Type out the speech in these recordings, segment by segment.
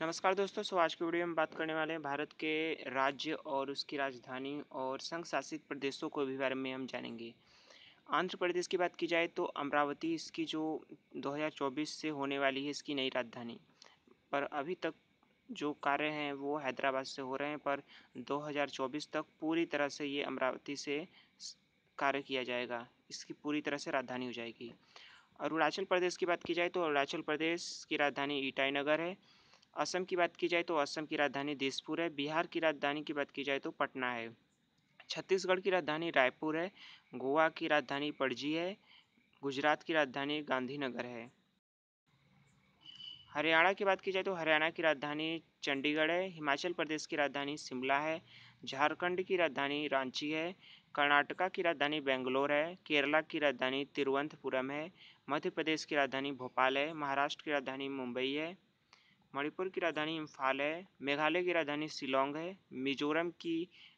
नमस्कार दोस्तों सो आज के वीडियो में बात करने वाले हैं भारत के राज्य और उसकी राजधानी और संघ शासित प्रदेशों को भी बारे में हम जानेंगे आंध्र प्रदेश की बात की जाए तो अमरावती इसकी जो 2024 से होने वाली है इसकी नई राजधानी पर अभी तक जो कार्य हैं वो हैदराबाद से हो रहे हैं पर दो तक पूरी तरह से ये अमरावती से कार्य किया जाएगा इसकी पूरी तरह से राजधानी हो जाएगी अरुणाचल प्रदेश की बात की जाए तो अरुणाचल प्रदेश की राजधानी ईटाई नगर है असम की बात की जाए तो असम की राजधानी दिसपुर है बिहार की राजधानी की बात की जाए तो पटना है छत्तीसगढ़ की राजधानी रायपुर है गोवा की राजधानी पणजी है गुजरात की राजधानी गांधीनगर है हरियाणा की बात की जाए तो हरियाणा की राजधानी चंडीगढ़ है हिमाचल प्रदेश की राजधानी शिमला है झारखंड की राजधानी रांची है कर्नाटका की राजधानी बेंगलोर है केरला की राजधानी तिरुवनंतपुरम है मध्य प्रदेश की राजधानी भोपाल है महाराष्ट्र की राजधानी मुंबई है मणिपुर की राजधानी इम्फाल है मेघालय की राजधानी शिलोंग है मिजोरम की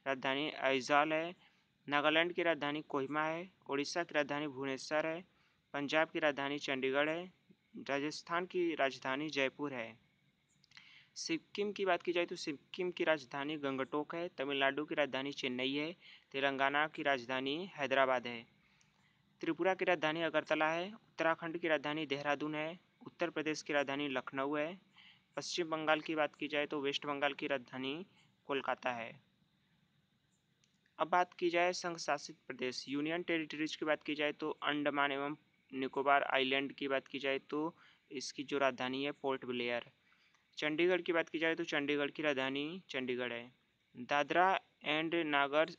राजधानी आइजॉल है नागालैंड की राजधानी कोहिमा है उड़ीसा की राजधानी भुवनेश्वर है पंजाब की राजधानी चंडीगढ़ है राजस्थान की राजधानी जयपुर है सिक्किम की बात की जाए तो सिक्किम की राजधानी गंगटोक है तमिलनाडु की राजधानी चेन्नई है तेलंगाना की राजधानी हैदराबाद है त्रिपुरा की राजधानी अगरतला है उत्तराखंड की राजधानी देहरादून है उत्तर प्रदेश की राजधानी लखनऊ है पश्चिम बंगाल की बात की जाए तो वेस्ट बंगाल की राजधानी कोलकाता है अब बात की जाए संघ शासित प्रदेश यूनियन टेरिटरीज की बात की जाए तो अंडमान एवं निकोबार आइलैंड की बात की जाए तो इसकी जो राजधानी है पोर्ट ब्लेयर चंडीगढ़ की बात की जाए तो चंडीगढ़ की राजधानी चंडीगढ़ है दादरा एंड नागर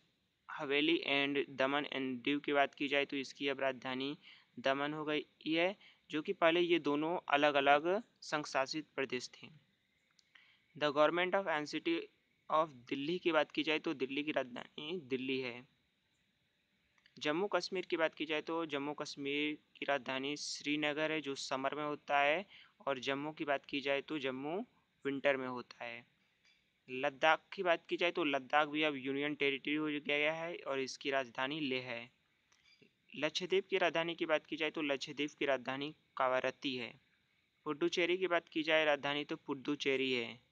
हवेली एंड दमन एंड दीव की बात की जाए तो इसकी अब राजधानी दमन हो गई है जो कि पहले ये दोनों अलग अलग संघ शासित प्रदेश थे the government of an city of Delhi की बात की जाए तो दिल्ली की राजधानी दिल्ली है जम्मू कश्मीर की बात की जाए तो जम्मू कश्मीर की राजधानी श्रीनगर है जो समर में होता है और जम्मू की बात की जाए तो जम्मू विंटर में होता है लद्दाख की बात की जाए तो लद्दाख भी अब यूनियन टेरिटरी हो गया है और इसकी राजधानी लेह है लक्षद्वीप की राजधानी की बात की जाए तो लक्षद्वीप की राजधानी कावारत्ती है पुडुचेरी की बात की जाए राजधानी तो पुडुचेरी है